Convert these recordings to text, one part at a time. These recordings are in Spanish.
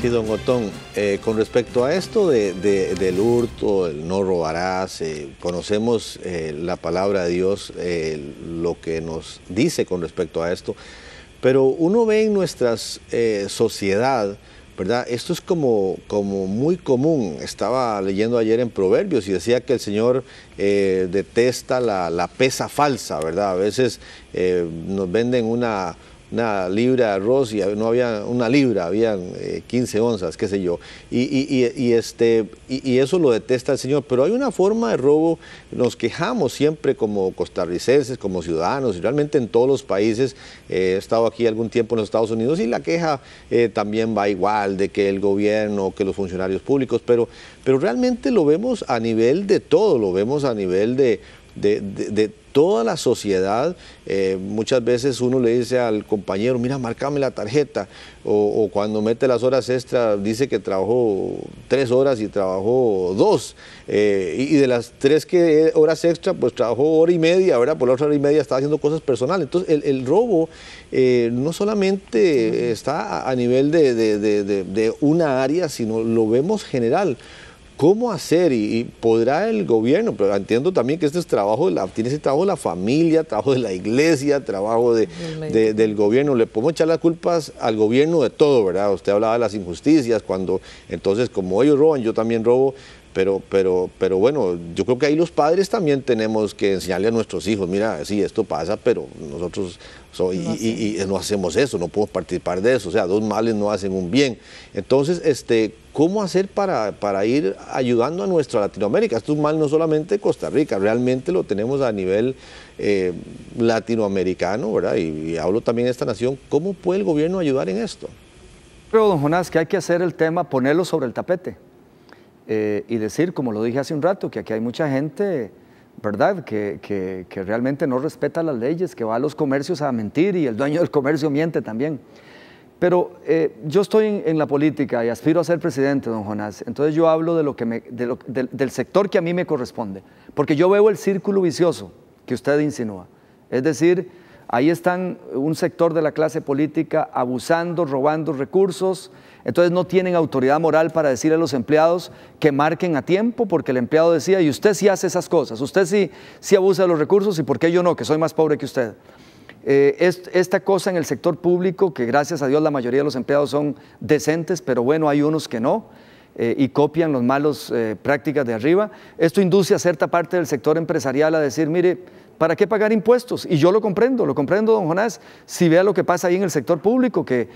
Sí, don Gotón, eh, con respecto a esto del hurto, el no robarás, eh, conocemos eh, la palabra de Dios, lo que nos dice con respecto a esto, pero uno ve en nuestra sociedad, ¿verdad? Esto es como, como muy común. Estaba leyendo ayer en Proverbios y decía que el Señor detesta la, la, pesa falsa, ¿verdad? A veces nos venden una una libra de arroz y no había una libra, habían 15 eh, onzas, qué sé yo. Y, este, y, eso lo detesta el Señor. Pero hay una forma de robo, nos quejamos siempre como costarricenses, como ciudadanos, y realmente en todos los países, eh, he estado aquí algún tiempo en los Estados Unidos y la queja eh, también va igual de que el gobierno, que los funcionarios públicos, pero, pero realmente lo vemos a nivel de todo, lo vemos a nivel de, toda la sociedad, eh, muchas veces uno le dice al compañero, mira, márcame la tarjeta, o, cuando mete las horas extras, dice que trabajó tres horas y trabajó dos, eh, y, de las tres que, eh, horas extra, pues trabajó hora y media, ahora Por la otra hora y media está haciendo cosas personales. Entonces, el, robo no solamente está a, nivel de, de una área, sino lo vemos general. ¿Cómo hacer? Y, podrá el gobierno, pero entiendo también que este es trabajo, tiene ese trabajo de la familia, trabajo de la iglesia, trabajo del gobierno. Le podemos echar las culpas al gobierno de todo, ¿verdad? Usted hablaba de las injusticias, cuando entonces como ellos roban, yo también robo, pero, pero, pero bueno, yo creo que ahí los padres también tenemos que enseñarle a nuestros hijos, mira, sí, esto pasa, pero nosotros no, hacemos eso, no podemos participar de eso, o sea, dos males no hacen un bien. Entonces, este, ¿cómo hacer para, ir ayudando a nuestra Latinoamérica? Esto es un mal no solamente Costa Rica, realmente lo tenemos a nivel eh, latinoamericano, ¿verdad? Y, y hablo también de esta nación, ¿cómo puede el gobierno ayudar en esto? Creo, don Jonás, que hay que hacer el tema, ponerlo sobre el tapete. Eh, y decir, como lo dije hace un rato, que aquí hay mucha gente, ¿verdad?, que, que, realmente no respeta las leyes, que va a los comercios a mentir y el dueño del comercio miente también. Pero eh, yo estoy en, la política y aspiro a ser presidente, don Jonás. Entonces yo hablo de lo que del sector que a mí me corresponde, porque yo veo el círculo vicioso que usted insinúa. Es decir, Ahí están un sector de la clase política abusando, robando recursos. Entonces no tienen autoridad moral para decirle a los empleados que marquen a tiempo, porque el empleado decía, y usted sí hace esas cosas, usted sí, sí abusa de los recursos, ¿y por qué yo no, que soy más pobre que usted? Eh, esta cosa en el sector público, que gracias a Dios la mayoría de los empleados son decentes, pero bueno, hay unos que no. Eh, y copian las malas eh, prácticas de arriba. Esto induce a cierta parte del sector empresarial a decir, mire, ¿Para qué pagar impuestos? Y yo lo comprendo, lo comprendo, don Jonás, si vea lo que pasa ahí en el sector público, que,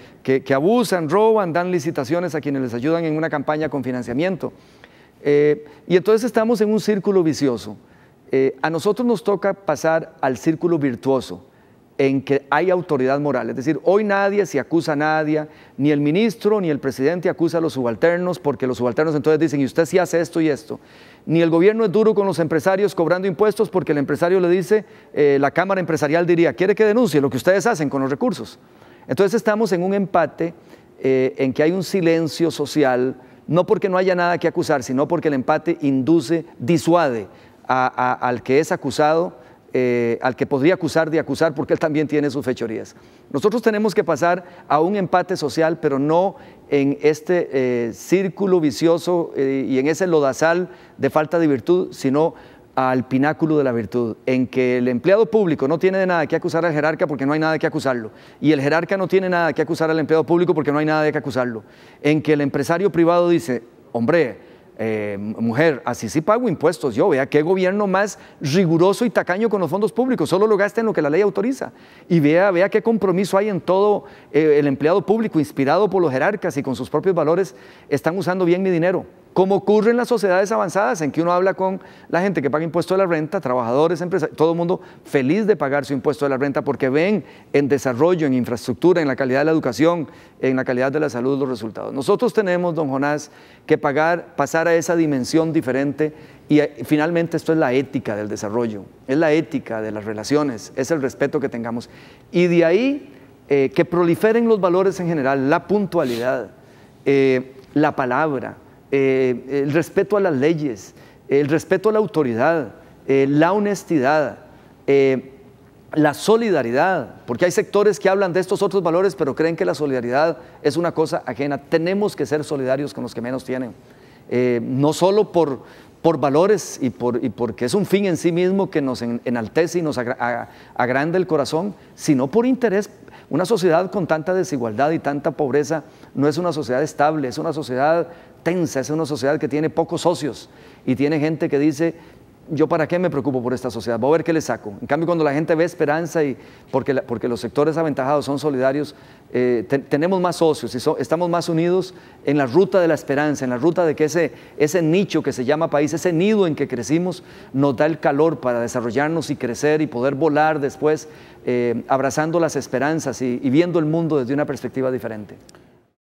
abusan, roban, dan licitaciones a quienes les ayudan en una campaña con financiamiento. Eh, y entonces estamos en un círculo vicioso. Eh, a nosotros nos toca pasar al círculo virtuoso en que hay autoridad moral. Es decir, hoy nadie se acusa a nadie, ni el ministro ni el presidente acusa a los subalternos, porque los subalternos entonces dicen, y usted sí hace esto y esto. Ni el gobierno es duro con los empresarios cobrando impuestos, porque el empresario le dice, eh, la Cámara Empresarial diría, quiere que denuncie lo que ustedes hacen con los recursos. Entonces estamos en un empate eh, en que hay un silencio social, no porque no haya nada que acusar, sino porque el empate induce, disuade al que es acusado eh, al que podría acusar de acusar porque él también tiene sus fechorías. Nosotros tenemos que pasar a un empate social, pero no en este eh, círculo vicioso eh, y en ese lodazal de falta de virtud, sino al pináculo de la virtud, en que el empleado público no tiene de nada que acusar al jerarca porque no hay nada que acusarlo, y el jerarca no tiene nada que acusar al empleado público porque no hay nada que acusarlo, en que el empresario privado dice, hombre, eh, mujer, así sí pago impuestos yo, vea qué gobierno más riguroso y tacaño con los fondos públicos, solo lo gasta en lo que la ley autoriza. Y vea, vea qué compromiso hay en todo eh, el empleado público, inspirado por los jerarcas y con sus propios valores, están usando bien mi dinero como ocurre en las sociedades avanzadas, en que uno habla con la gente que paga impuesto de la renta, trabajadores, empresarios, todo el mundo feliz de pagar su impuesto de la renta porque ven en desarrollo, en infraestructura, en la calidad de la educación, en la calidad de la salud los resultados. Nosotros tenemos, don Jonás, que pagar, pasar a esa dimensión diferente y eh, finalmente esto es la ética del desarrollo, es la ética de las relaciones, es el respeto que tengamos. Y de ahí eh, que proliferen los valores en general, la puntualidad, eh, la palabra, eh, el respeto a las leyes, el respeto a la autoridad, eh, la honestidad, eh, la solidaridad, porque hay sectores que hablan de estos otros valores, pero creen que la solidaridad es una cosa ajena. Tenemos que ser solidarios con los que menos tienen, no solo por, por valores y, por, y, porque es un fin en sí mismo que nos enaltece y nos agranda el corazón, sino por interés una sociedad con tanta desigualdad y tanta pobreza no es una sociedad estable, es una sociedad tensa, es una sociedad que tiene pocos socios y tiene gente que dice, yo para qué me preocupo por esta sociedad, voy a ver qué le saco. En cambio, cuando la gente ve esperanza y porque, los sectores aventajados son solidarios, eh, tenemos más socios y estamos más unidos en la ruta de la esperanza, en la ruta de que ese, nicho que se llama país, ese nido en que crecimos, nos da el calor para desarrollarnos y crecer y poder volar después, eh, abrazando las esperanzas y viendo el mundo desde una perspectiva diferente.